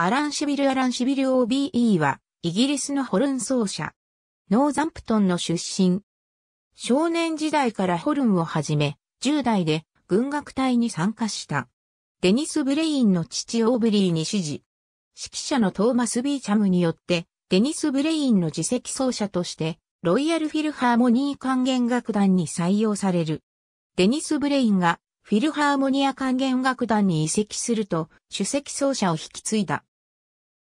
アランシビル・アランシビル OBE は、イギリスのホルン奏者。ノーザンプトンの出身。少年時代からホルンをはじめ、10代で軍楽隊に参加した。デニス・ブレインの父オーブリーに指示。指揮者のトーマス・ビーチャムによって、デニス・ブレインの自席奏者として、ロイヤル・フィルハーモニー管弦楽団に採用される。デニス・ブレインがフィルハーモニア管弦楽団に移籍すると、主席奏者を引き継いだ。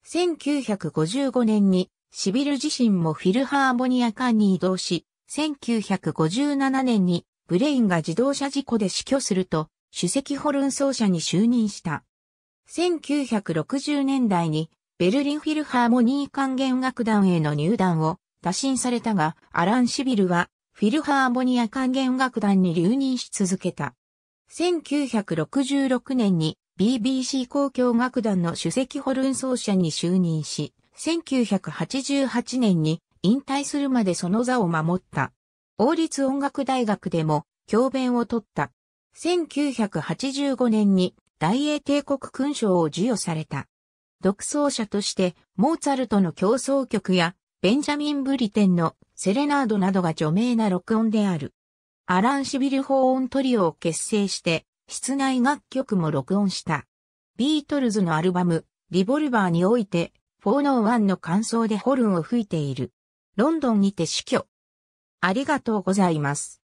1955年にシビル自身もフィルハーモニア間に移動し、1957年にブレインが自動車事故で死去すると、首席ホルン奏者に就任した。1960年代にベルリンフィルハーモニー管弦楽団への入団を打診されたが、アラン・シビルはフィルハーモニア管弦楽団に留任し続けた。1966年に BBC 公共楽団の首席ホルン奏者に就任し、1988年に引退するまでその座を守った。王立音楽大学でも教鞭を取った。1985年に大英帝国勲章を授与された。独奏者としてモーツァルトの競争曲やベンジャミン・ブリテンのセレナードなどが著名な録音である。アラン・シビル・ホーン・トリオを結成して室内楽曲も録音した。ビートルズのアルバム、リボルバーにおいて、401の感想でホルンを吹いている。ロンドンにて死去。ありがとうございます。